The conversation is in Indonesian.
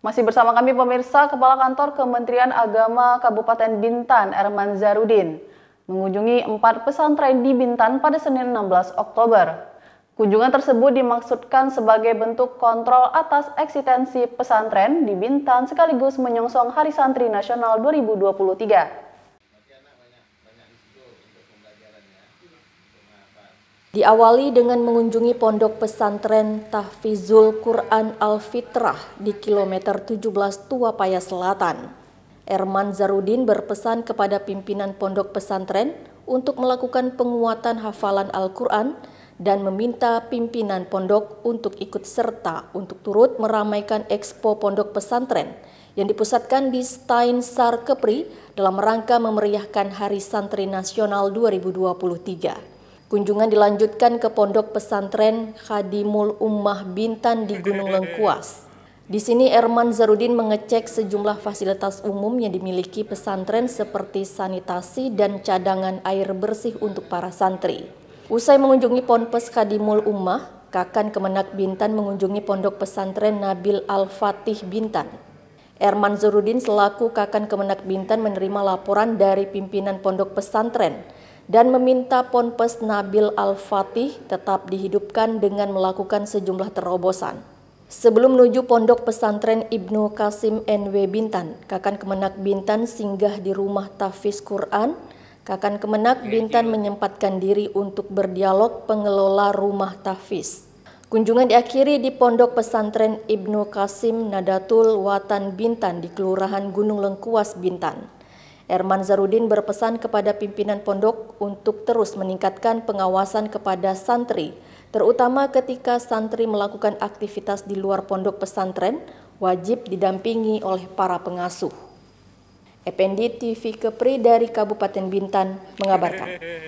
Masih bersama kami pemirsa, Kepala Kantor Kementerian Agama Kabupaten Bintan, Erman Zarudin, mengunjungi empat pesantren di Bintan pada Senin 16 Oktober. Kunjungan tersebut dimaksudkan sebagai bentuk kontrol atas eksistensi pesantren di Bintan sekaligus menyongsong Hari Santri Nasional 2023. Diawali dengan mengunjungi pondok pesantren Tahfizul Quran Al-Fitrah di kilometer 17 Tua Paya Selatan. Erman Zarudin berpesan kepada pimpinan pondok pesantren untuk melakukan penguatan hafalan Al-Quran dan meminta pimpinan pondok untuk ikut serta untuk turut meramaikan Expo Pondok Pesantren yang dipusatkan di Stein Sar Kepri dalam rangka memeriahkan Hari Santri Nasional 2023. Kunjungan dilanjutkan ke Pondok Pesantren Khadimul Ummah Bintan di Gunung Lengkuas. Di sini Erman Zarudin mengecek sejumlah fasilitas umum yang dimiliki pesantren seperti sanitasi dan cadangan air bersih untuk para santri. Usai mengunjungi Ponpes Khadimul Ummah, Kakan Kemenak Bintan mengunjungi Pondok Pesantren Nabil Al-Fatih Bintan. Erman Zarudin selaku Kakan Kemenak Bintan menerima laporan dari pimpinan Pondok Pesantren dan meminta Ponpes Nabil Al-Fatih tetap dihidupkan dengan melakukan sejumlah terobosan. Sebelum menuju pondok pesantren Ibnu Kasim NW Bintan, Kakan Kemenak Bintan singgah di rumah Tafis Quran. Kakan Kemenak iya, Bintan iya. menyempatkan diri untuk berdialog pengelola rumah Tafis. Kunjungan diakhiri di pondok pesantren Ibnu Kasim Nadatul Watan Bintan di Kelurahan Gunung Lengkuas Bintan. Herman Zarudin berpesan kepada pimpinan pondok untuk terus meningkatkan pengawasan kepada santri, terutama ketika santri melakukan aktivitas di luar pondok pesantren, wajib didampingi oleh para pengasuh. Ependi TV Kepri dari Kabupaten Bintan mengabarkan.